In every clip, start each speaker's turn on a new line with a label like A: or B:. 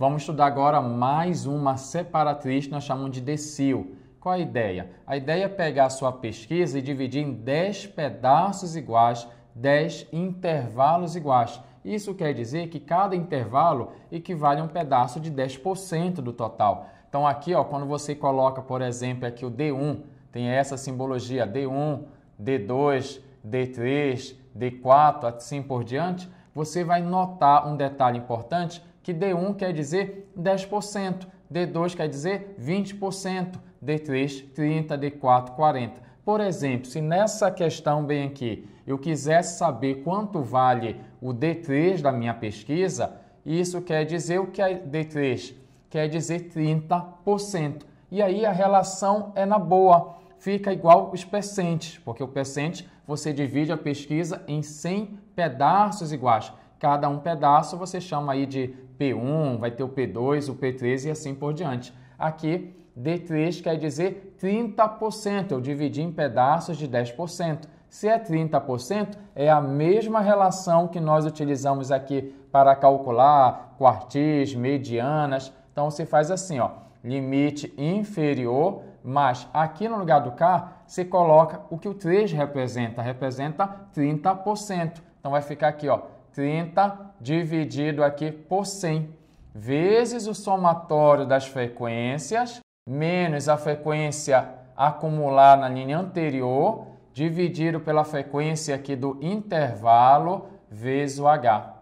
A: Vamos estudar agora mais uma separatriz que nós chamamos de decil. Qual a ideia? A ideia é pegar a sua pesquisa e dividir em 10 pedaços iguais, 10 intervalos iguais. Isso quer dizer que cada intervalo equivale a um pedaço de 10% do total. Então aqui, ó, quando você coloca, por exemplo, aqui o D1, tem essa simbologia D1, D2, D3, D4, assim por diante, você vai notar um detalhe importante que D1 quer dizer 10%, D2 quer dizer 20%, D3 30, D4 40. Por exemplo, se nessa questão bem aqui eu quisesse saber quanto vale o D3 da minha pesquisa, isso quer dizer o que é D3? Quer dizer 30%. E aí a relação é na boa, fica igual os percentes, porque o percente você divide a pesquisa em 100 pedaços iguais cada um pedaço você chama aí de P1, vai ter o P2, o P3 e assim por diante. Aqui, D3 quer dizer 30%, eu dividi em pedaços de 10%. Se é 30%, é a mesma relação que nós utilizamos aqui para calcular quartis, medianas. Então você faz assim, ó, limite inferior, mas aqui no lugar do K, você coloca o que o 3 representa, representa 30%. Então vai ficar aqui, ó, 30 dividido aqui por 100, vezes o somatório das frequências, menos a frequência acumular na linha anterior, dividido pela frequência aqui do intervalo, vezes o H.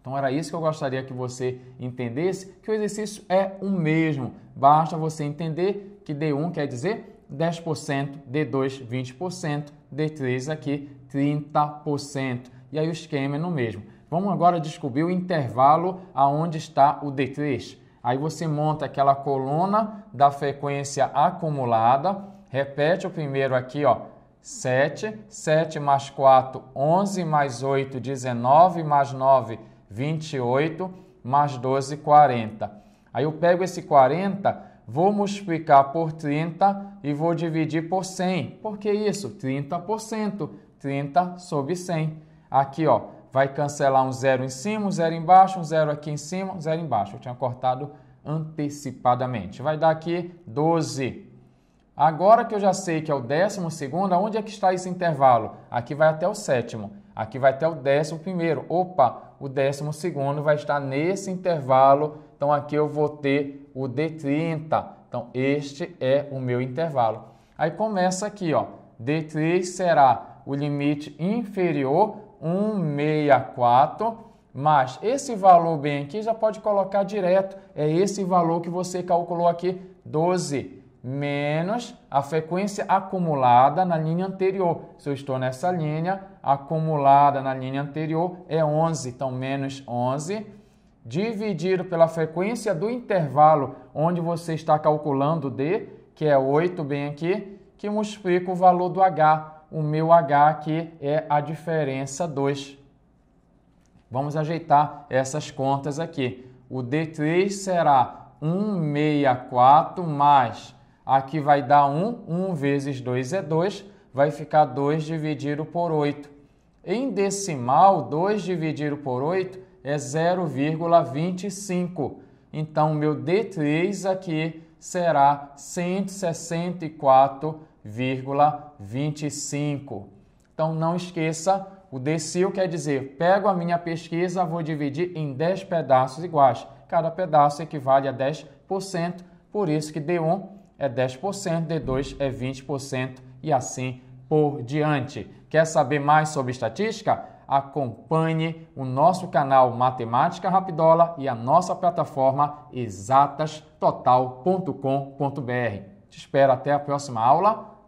A: Então era isso que eu gostaria que você entendesse, que o exercício é o mesmo. Basta você entender que D1 quer dizer 10%, D2 20%, D3 aqui 30% e aí o esquema é no mesmo. Vamos agora descobrir o intervalo aonde está o D3. Aí você monta aquela coluna da frequência acumulada, repete o primeiro aqui, ó, 7, 7 mais 4, 11, mais 8, 19, mais 9, 28, mais 12, 40. Aí eu pego esse 40, vou multiplicar por 30 e vou dividir por 100. Por que isso? 30%, 30 sobre 100. Aqui, ó, vai cancelar um zero em cima, um zero embaixo, um zero aqui em cima, um zero embaixo. Eu tinha cortado antecipadamente. Vai dar aqui 12. Agora que eu já sei que é o décimo segundo, aonde é que está esse intervalo? Aqui vai até o sétimo. Aqui vai até o décimo primeiro. Opa, o décimo segundo vai estar nesse intervalo. Então aqui eu vou ter o D30. Então este é o meu intervalo. Aí começa aqui, ó. D3 será o limite inferior 164, mas esse valor bem aqui já pode colocar direto, é esse valor que você calculou aqui, 12, menos a frequência acumulada na linha anterior. Se eu estou nessa linha, acumulada na linha anterior é 11, então menos 11, dividido pela frequência do intervalo onde você está calculando D, que é 8 bem aqui, que multiplica o valor do H, o meu H aqui é a diferença 2. Vamos ajeitar essas contas aqui. O D3 será 164 mais, aqui vai dar 1, 1 vezes 2 é 2, vai ficar 2 dividido por 8. Em decimal, 2 dividido por 8 é 0,25. Então, meu D3 aqui será 164 0,25. Então não esqueça, o decil quer dizer, pego a minha pesquisa, vou dividir em 10 pedaços iguais. Cada pedaço equivale a 10%, por isso que D1 é 10%, D2 é 20% e assim por diante. Quer saber mais sobre estatística? Acompanhe o nosso canal Matemática Rapidola e a nossa plataforma exatastotal.com.br. Te espero até a próxima aula.